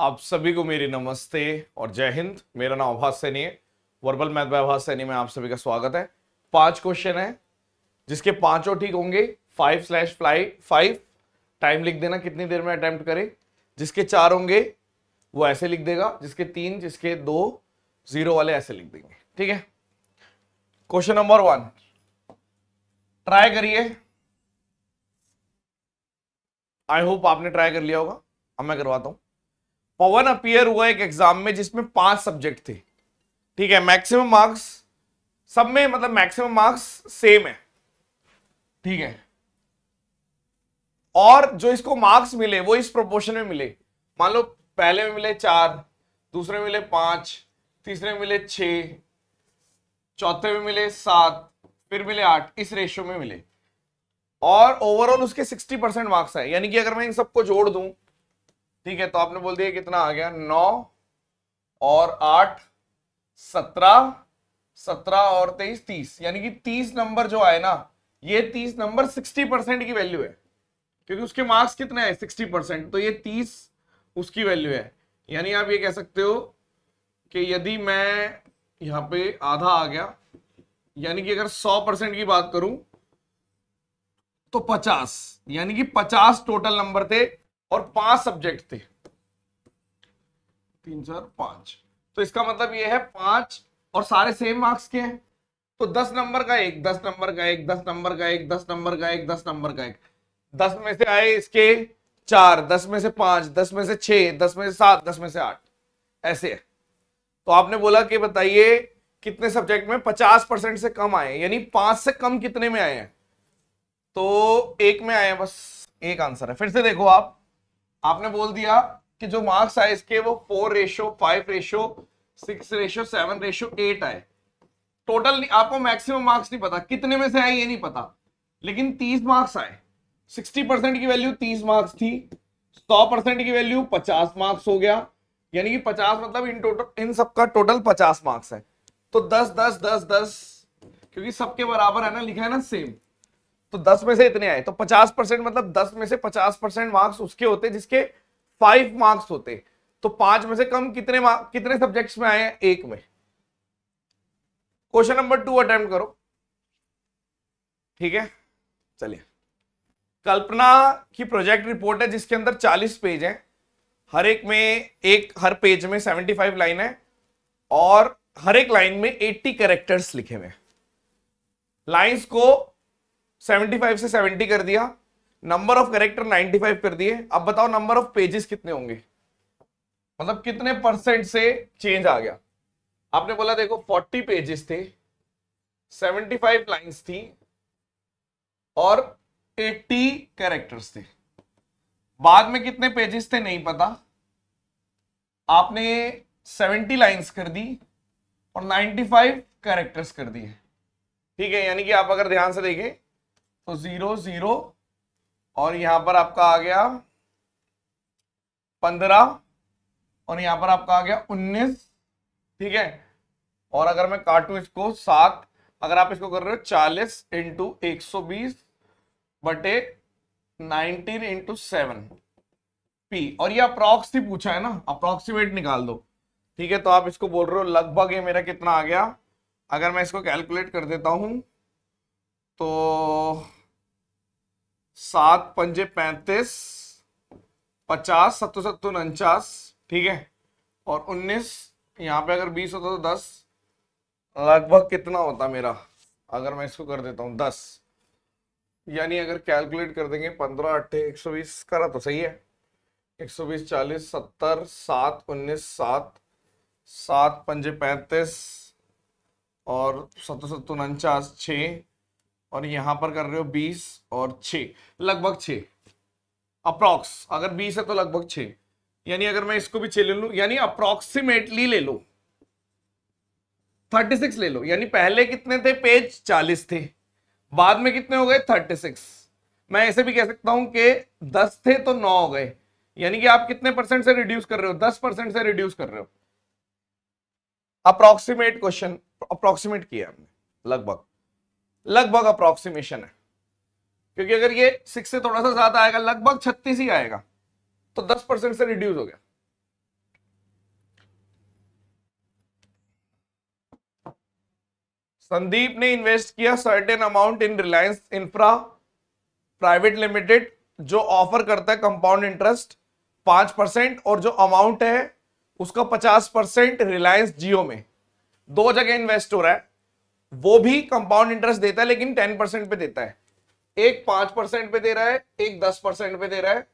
आप सभी को मेरी नमस्ते और जय हिंद मेरा नाम आभास सैनी है verbal math by Abha Saini में आप सभी का स्वागत है पांच क्वेश्चन है जिसके पांचों ठीक होंगे five slash fly five time लिख देना कितनी देर में अटेम्प्ट करें जिसके चार होंगे वो ऐसे लिख देगा जिसके तीन जिसके दो जीरो वाले ऐसे लिख देंगे ठीक है क्वेश्चन नंबर वन ट्राई करिए आई होप आपने ट्राई कर लिया होगा अब मैं करवाता हूं पवन अपियर हुआ एक एग्जाम में जिसमें पांच सब्जेक्ट थे ठीक है मैक्सिमम मार्क्स सब में मतलब मैक्सिमम मार्क्स सेम है ठीक है और जो इसको मार्क्स मिले वो इस प्रोपोर्शन में मिले मान लो पहले में मिले चार दूसरे में मिले पांच तीसरे में मिले छ चौथे में मिले सात फिर मिले आठ इस रेशियो में मिले और ओवरऑल उसके सिक्सटी परसेंट मार्क्स है यानी कि अगर मैं इन सबको जोड़ दूं ठीक है तो आपने बोल दिया कितना आ गया नौ और आठ सत्रह सत्रह और तेईस तीस यानी कि तीस नंबर जो आए ना ये तीस नंबर सिक्सटी परसेंट की वैल्यू है क्योंकि उसके मार्क्स कितने हैं सिक्सटी परसेंट तो ये तीस उसकी वैल्यू है यानी आप ये कह सकते हो कि यदि मैं यहाँ पे आधा आ गया यानी कि अगर सौ परसेंट की बात करूं तो पचास यानी कि पचास टोटल नंबर थे और पांच सब्जेक्ट थे तीन चार पांच तो इसका मतलब ये है पांच और सारे सेम मार्क्स के हैं तो दस नंबर का एक दस नंबर का एक दस नंबर का एक दस नंबर का एक दस नंबर का एक दस में से आए इसके चार दस में से पांच दस में से छह दस में से सात दस में से आठ ऐसे है तो आपने बोला कि बताइए कितने सब्जेक्ट में पचास परसेंट से कम आए यानी पांच से कम कितने में आए हैं तो एक में आए बस एक आंसर है फिर से देखो आप आपने बोल दिया कि जो मार्क्स आए इसके वो four ratio five ratio six ratio seven ratio eight आए टोटल आपको मैक्सिमम मार्क्स नहीं पता कितने में से आए ये नहीं पता लेकिन तीस मार्क्स आए सिक्सटी परसेंट की वैल्यू तीस मार्क्स थी सौ परसेंट की वैल्यू पचास मार्क्स हो गया यानी कि पचास मतलब इन टोटल इन सबका टोटल पचास मार्क्स है तो दस दस दस दस क्योंकि सबके बराबर है ना लिखा है ना सेम तो दस में से इतने आए तो पचास परसेंट मतलब दस में से पचास परसेंट मार्क्स उसके होते जिसके फाइव मार्क्स होते तो पांच में से कम कितने कितने सब्जेक्ट्स में आए हैं एक में क्वेश्चन नंबर टू अटेम्प्ट करो ठीक है चलिए कल्पना की प्रोजेक्ट रिपोर्ट है जिसके अंदर 40 पेज हैं हर एक में एक हर पेज में 75 लाइन है और हर एक लाइन में 80 कैरेक्टर्स लिखे हुए लाइंस को 75 से 70 कर दिया नंबर ऑफ करेक्टर 95 कर दिए अब बताओ नंबर ऑफ पेजेस कितने होंगे मतलब कितने परसेंट से चेंज आ गया आपने बोला देखो 40 पेजेस थे 75 लाइंस थी और 80 कैरेक्टर्स थे बाद में कितने पेजेस थे नहीं पता आपने 70 लाइंस कर दी और 95 कैरेक्टर्स कर दिए ठीक है यानी कि आप अगर ध्यान से देखें तो जीरो जीरो और यहां पर आपका आ गया पंद्रह और यहां पर आपका आ गया उन्नीस ठीक है और अगर मैं काटू इसको सात अगर आप इसको कर रहे हो चालीस इंटू एक सौ बीस बटे नाइनटीन इंटू सेवन पी और ये अप्रोक्स ही पूछा है ना अप्रोक्सीमेट निकाल दो ठीक है तो आप इसको बोल रहे हो लगभग ये मेरा कितना आ गया अगर मैं इसको कैलकुलेट कर देता हूं तो सात पंजे पैंतीस पचास सत्तर सत्तर उनचास ठीक है और उन्नीस यहाँ पे अगर बीस होता तो दस लगभग कितना होता मेरा अगर मैं इसको कर देता हूँ दस यानी अगर कैलकुलेट कर देंगे पंद्रह अट्ठे एक सौ बीस करा तो सही है एक सौ बीस चालीस सत्तर सात उन्नीस सात सात पंजे पैंतीस और सत्तर सत्तर उनचास छः और यहां पर कर रहे हो बीस और छ लगभग छ अप्रोक्स अगर बीस है तो लगभग छ यानी अगर मैं इसको भी छ ले लू यानी अप्रोक्सीमेटली ले लो थर्टी सिक्स ले लो यानी पहले कितने थे पेज चालीस थे बाद में कितने हो गए थर्टी सिक्स मैं ऐसे भी कह सकता हूं कि दस थे तो नौ हो गए यानी कि आप कितने परसेंट से रिड्यूस कर रहे हो दस परसेंट से रिड्यूस कर रहे हो अप्रोक्सीमेट क्वेश्चन अप्रोक्सीमेट किया हमने लगभग लगभग अप्रोक्सीमेशन है क्योंकि अगर ये सिक्स से थोड़ा सा ज्यादा आएगा लगभग छत्तीस ही आएगा तो दस परसेंट से रिड्यूस हो गया संदीप ने इन्वेस्ट किया certain amount in Reliance Infra private limited जो ऑफर करता है कंपाउंड इंटरेस्ट पांच परसेंट और जो अमाउंट है उसका पचास परसेंट रिलायंस जियो में दो जगह इन्वेस्ट हो रहा है वो भी कंपाउंड इंटरेस्ट देता है लेकिन टेन परसेंट पे देता है एक पांच परसेंट पे दे रहा है एक दस परसेंट पे दे रहा है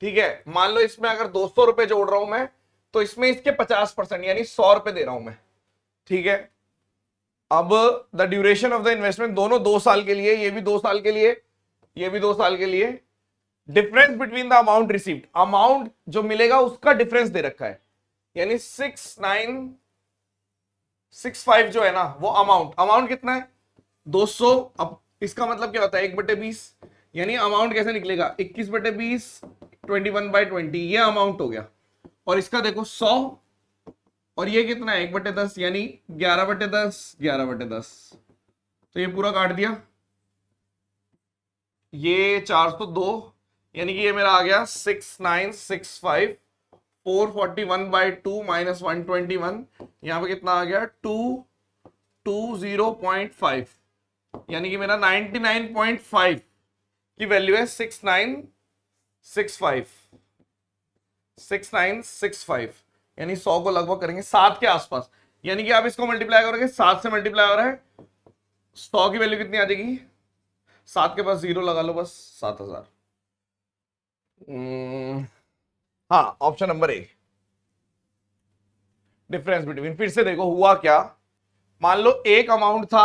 ठीक है मान लो इसमें अगर दो सौ रुपए जोड़ रहा हूं मैं तो इसमें इसके पचास परसेंट यानी सौ रुपए दे रहा हूं मैं ठीक है अब the duration of the investment दोनों दो साल के लिए ये भी दो साल के लिए ये भी दो साल के लिए difference between the amount received amount जो मिलेगा उसका डिफरेंस दे रखा है यानी सिक्स नाइन सिक्स फाइव जो है ना वो अमाउंट अमाउंट कितना है दो सौ अब इसका मतलब क्या होता है एक बटे बीस यानी अमाउंट कैसे निकलेगा इक्कीस बटे बीस ट्वेंटी वन बाई ट्वेंटी ये अमाउंट हो गया और इसका देखो सौ और ये कितना है एक बटे दस यानी ग्यारह बटे दस ग्यारह बटे दस तो ये पूरा काट दिया ये चार सौ दो यानी कि ये मेरा आ गया six nine six five four forty one by two minus one twenty one यहाँ पे कितना आ गया two two zero point five यानी कि मेरा नाइनटी नाइन पॉइंट फाइव की वैल्यू है six nine six five six nine six five यानी सौ को लगभग करेंगे सात के आसपास यानी कि आप इसको मल्टीप्लाई करोगे सात से मल्टीप्लाई हो रहा है सौ की वैल्यू कितनी आ जाएगी सात के पास जीरो लगा लो बस सात हजार hmm. हाँ option number A difference between फिर से देखो हुआ क्या मान लो एक अमाउंट था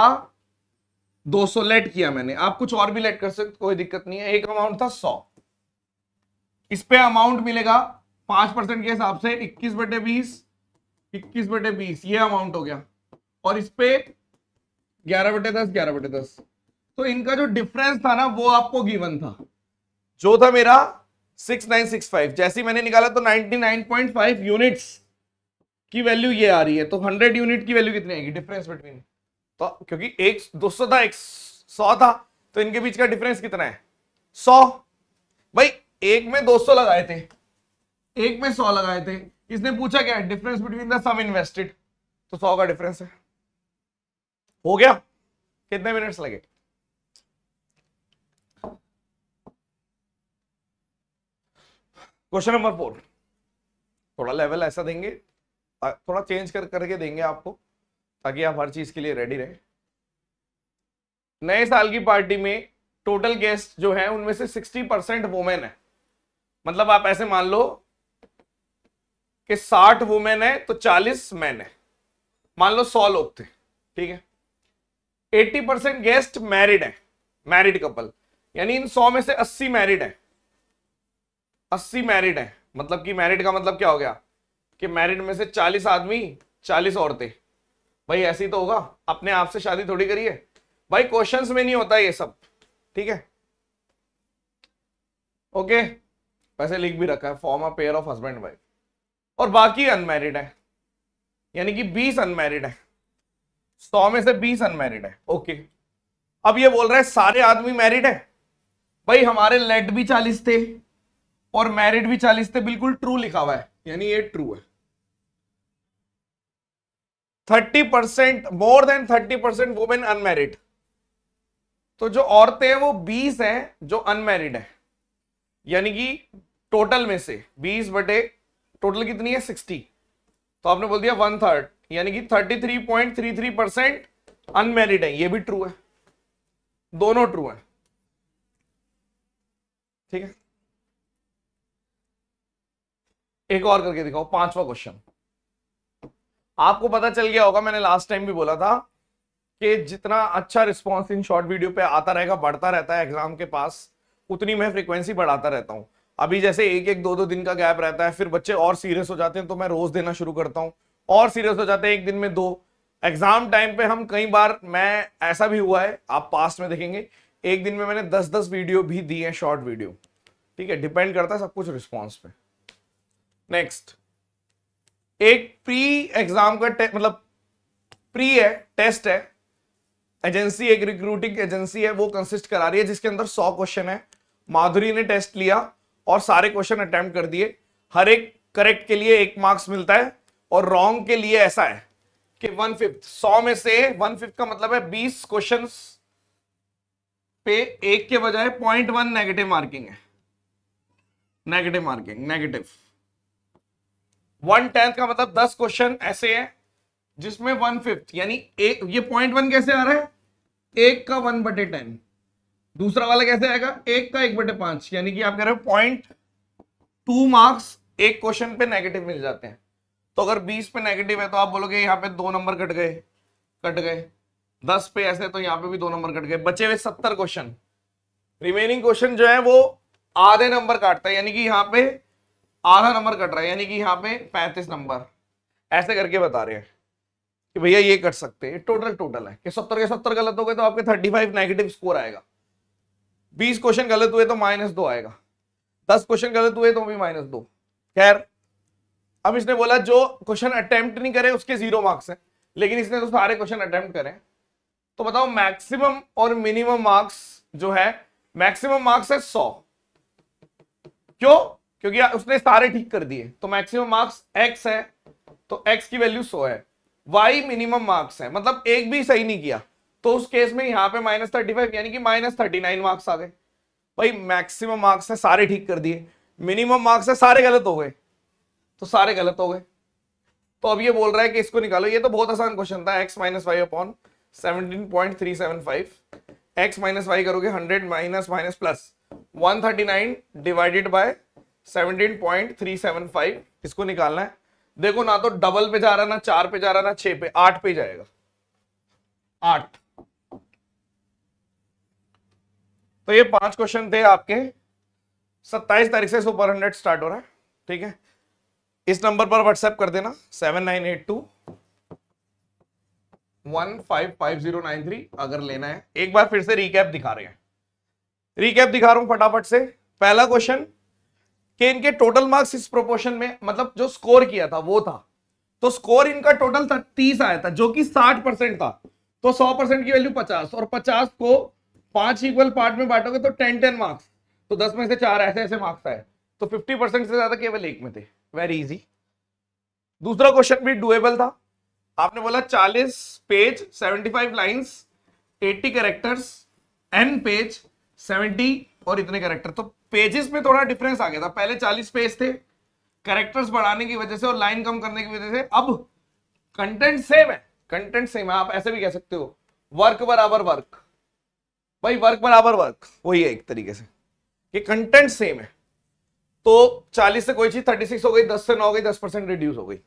200 लेट किया मैंने आप कुछ और भी लेट कर सकते कोई दिक्कत नहीं है एक अमाउंट था 100 इस पे अमाउंट मिलेगा पांच परसेंट के हिसाब से 21 बटे बीस इक्कीस बटे बीस ये अमाउंट हो गया और इस पे 11 बटे दस ग्यारह बटे दस तो इनका जो डिफरेंस था ना वो आपको गिवन था जो था मेरा 6965 जैसे मैंने निकाला तो 99.5 यूनिट्स की वैल्यू ये आ रही है तो 100 यूनिट की वैल्यू कितनी आएगी डिफरेंस बिटवीन तो क्योंकि एक 200 था एक 100 था तो इनके बीच का डिफरेंस कितना है 100 भाई एक में 200 लगाए थे एक में 100 लगाए थे इसने पूछा क्या difference between the sum invested तो सौ का डिफरेंस है हो गया कितने मिनट्स लगे क्वेश्चन नंबर फोर थोड़ा लेवल ऐसा देंगे थोड़ा चेंज कर करके देंगे आपको ताकि आप हर चीज के लिए रेडी रहे नए साल की पार्टी में टोटल गेस्ट जो है उनमें से 60 परसेंट वोमेन है मतलब आप ऐसे मान लो कि 60 वुमेन है तो 40 मैन है मान लो 100 लोग थे ठीक है 80 परसेंट गेस्ट मैरिड है मैरिड कपल यानी इन 100 में से 80 मैरिड है अस्सी मैरिड है मतलब कि मैरिड का मतलब क्या हो गया कि मैरिड में से चालीस आदमी चालीस औरतें भाई ऐसे ही तो होगा अपने आप से शादी थोड़ी करिए भाई क्वेश्चंस में नहीं होता ये सब ठीक है ओके वैसे लिख भी रखा है form a pair of husband wife और बाकी अनमैरिड है यानी कि बीस अनमैरिड है सौ में से बीस अनमैरिड है ओके अब ये बोल रहा है सारे आदमी मैरिड है भाई हमारे लेट भी चालीस थे और मैरिड भी चालीस थे बिल्कुल ट्रू लिखा हुआ है यानी ये ट्रू है thirty percent more than thirty percent women unmarried तो जो औरतें हैं वो बीस हैं जो अनमेरिड है यानी कि टोटल में से बीस बटे टोटल कितनी है सिक्सटी तो आपने बोल दिया वन थर्ड यानी कि thirty three point three three percent unmarried है ये भी ट्रू है दोनों ट्रू है ठीक है एक और करके दिखाओ पांचवा क्वेश्चन आपको पता चल गया होगा मैंने लास्ट टाइम भी बोला था कि जितना अच्छा रिस्पॉन्स इन शॉर्ट वीडियो पे आता रहेगा बढ़ता रहता है एग्जाम के पास उतनी मैं फ्रीक्वेंसी बढ़ाता रहता हूँ अभी जैसे एक एक दो दो दिन का गैप रहता है फिर बच्चे और सीरियस हो जाते हैं तो मैं रोज देना शुरू करता हूँ और सीरियस हो जाते हैं एक दिन में दो एग्जाम टाइम पे हम कई बार मैं ऐसा भी हुआ है आप पास्ट में देखेंगे एक दिन में मैंने दस दस वीडियो भी दी है शॉर्ट वीडियो ठीक है डिपेंड करता है सब कुछ रिस्पॉन्स पे नेक्स्ट एक प्री एग्जाम का मतलब प्री है टेस्ट है एजेंसी एक रिक्रूटिंग एजेंसी है वो कंसिस्ट करा रही है जिसके अंदर सौ क्वेश्चन है माधुरी ने टेस्ट लिया और सारे क्वेश्चन अटेम्प्ट कर दिए हर एक करेक्ट के लिए एक मार्क्स मिलता है और रॉन्ग के लिए ऐसा है कि वन फिफ्थ सौ में से वन फिफ्थ का मतलब है बीस क्वेश्चन पे एक के बजाय पॉइंट वन नेगेटिव मार्किंग है negative marking negative one tenth का मतलब दस क्वेश्चन ऐसे हैं जिसमें वन फिफ्थ यानी एक ये पॉइंट वन कैसे आ रहा है एक का वन बटे टेन दूसरा वाला कैसे आएगा एक का एक बटे पांच यानी कि आप कह रहे हो पॉइंट टू मार्क्स एक क्वेश्चन पे नेगेटिव मिल जाते हैं तो अगर बीस पे नेगेटिव है तो आप बोलोगे यहाँ पे दो नंबर कट गए कट गए दस पे ऐसे तो यहाँ पे भी दो नंबर कट गए बचे हुए सत्तर क्वेश्चन रिमेनिंग क्वेश्चन जो है वो आधे नंबर काटता है यानी कि यहाँ पे आधा नंबर कट रहा है यानी कि यहाँ पे पैंतीस नंबर ऐसे करके बता रहे हैं कि भैया ये कट सकते हैं टोटल टोटल है कि सत्तर के सत्तर गलत हो गए तो आपके थर्टी फाइव नेगेटिव स्कोर आएगा बीस क्वेश्चन गलत हुए तो माइनस दो आएगा दस क्वेश्चन गलत हुए तो भी माइनस दो खैर अब इसने बोला जो क्वेश्चन अटेम्प्ट नहीं करे उसके जीरो मार्क्स हैं लेकिन इसने तो सारे क्वेश्चन अटेम्प्ट करे तो बताओ मैक्सिमम और मिनिमम मार्क्स जो है मैक्सिमम मार्क्स है सौ क्यों क्योंकि उसने सारे ठीक कर दिए तो मैक्सिमम मार्क्स एक्स है तो एक्स की वैल्यू सो है वाई मिनिमम मार्क्स है मतलब एक भी सही नहीं किया तो उस केस में यहां पे माइनस थर्टी फाइव यानी कि माइनस थर्टी नाइन मार्क्स आ गए भाई मैक्सिमम मार्क्स है सारे ठीक कर दिए मिनिमम मार्क्स है सारे गलत हो गए तो सारे गलत हो गए तो अब ये बोल रहा है कि इसको निकालो ये तो बहुत आसान क्वेश्चन था X minus Y upon seventeen point three seven five X minus Y करोगे hundred minus minus plus one thirty nine divided by 17.375 इसको निकालना है देखो ना तो डबल पे जा रहा ना चार पे जा रहा ना छह पे आठ पे जाएगा आठ तो ये पांच क्वेश्चन थे आपके सत्ताईस तारीख से सुपर हंड्रेड स्टार्ट हो रहा है ठीक है इस नंबर पर व्हाट्सएप कर देना seven nine eight two one five five zero nine three अगर लेना है एक बार फिर से रिकैप दिखा रहे हैं रिकैप दिखा रहा हूं फटाफट से पहला क्वेश्चन कि इनके टोटल मार्क्स इस प्रोपोर्शन में मतलब जो स्कोर किया था वो था तो स्कोर इनका टोटल था तीस आया था जो कि साठ परसेंट था तो सौ परसेंट की वैल्यू पचास और पचास को पांच इक्वल पार्ट में बांटोगे तो टेन टेन मार्क्स तो दस में से चार ऐसे ऐसे मार्क्स आए तो फिफ्टी परसेंट से ज्यादा केवल एक में थे वेरी इजी दूसरा क्वेश्चन भी डुएबल था आपने बोला चालीस page seventy five lines eighty characters an page seventy और इतने कैरेक्टर तो पेजेस में थोड़ा डिफरेंस आ गया था पहले चालीस पेज थे करेक्टर्स बढ़ाने की वजह से और लाइन कम करने की वजह से अब कंटेंट सेम है कंटेंट सेम है आप ऐसे भी कह सकते हो वर्क बराबर वर्क भाई वर्क बराबर वर्क वही है एक तरीके से कि कंटेंट सेम है तो 40 से कोई चीज 36 हो गई 10 से 9 हो गई 10 परसेंट रिड्यूस हो गई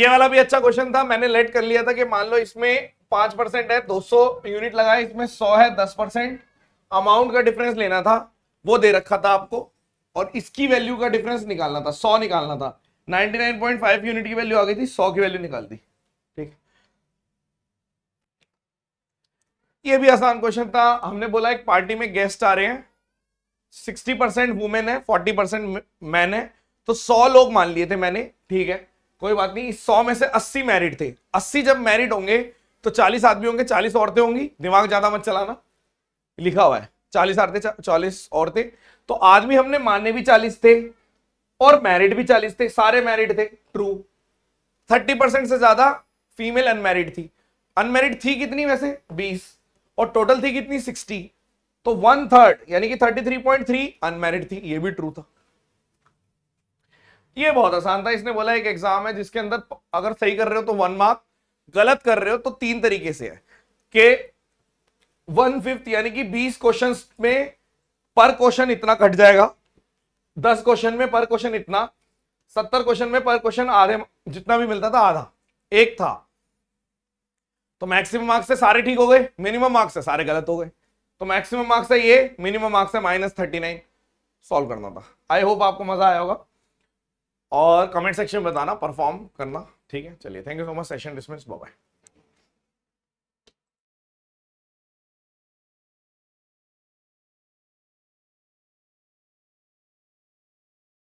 ये वाला भी अच्छा क्वेश्चन था मैंने लेट कर लिया था कि मान लो इसमें 5 परसेंट है 200 यूनिट लगा इसमें 100 है 10 परसेंट अमाउंट का डिफरेंस लेना था वो दे रखा था आपको और इसकी वैल्यू का डिफरेंस निकालना था सौ निकालना था 99.5 यूनिट की वैल्यू आ गई थी सौ की वैल्यू निकाल दी ठीक ये भी आसान क्वेश्चन था हमने बोला एक पार्टी में गेस्ट आ रहे हैं सिक्सटी परसेंट वुमेन है फोर्टी परसेंट मैन है तो सौ लोग मान लिए थे मैंने ठीक है कोई बात नहीं सौ में से अस्सी मैरिड थे अस्सी जब मैरिड होंगे तो चालीस आदमी होंगे चालीस औरतें होंगी दिमाग ज्यादा मत चलाना लिखा हुआ है चालीस आते चालीस औरतें तो आदमी हमने माने भी चालीस थे और मैरिड भी चालीस थे सारे मैरिड थे ट्रू थर्टी परसेंट से ज्यादा फीमेल अनमैरिड थी अनमैरिड थी कितनी वैसे बीस और टोटल थी कितनी सिक्सटी तो वन थर्ड यानी कि thirty three point three unmarried थी ये भी ट्रू था ये बहुत आसान था इसने बोला एक एग्जाम है जिसके अंदर अगर सही कर रहे हो तो वन मार्क गलत कर रहे हो तो तीन तरीके से है के वन फिफ्थ यानी कि बीस क्वेश्चन में पर क्वेश्चन इतना कट जाएगा दस क्वेश्चन में पर क्वेश्चन इतना सत्तर क्वेश्चन में पर क्वेश्चन आधे जितना भी मिलता था आधा एक था तो मैक्सिमम मार्क्स से सारे ठीक हो गए मिनिमम मार्क्स से सारे गलत हो गए तो मैक्सिमम मार्क्स है ये मिनिमम मार्क्स है माइनस थर्टी नाइन सॉल्व करना था आई होप आपको मजा आया होगा और कमेंट सेक्शन में बताना परफॉर्म करना ठीक है चलिए thank you so much session dismiss bye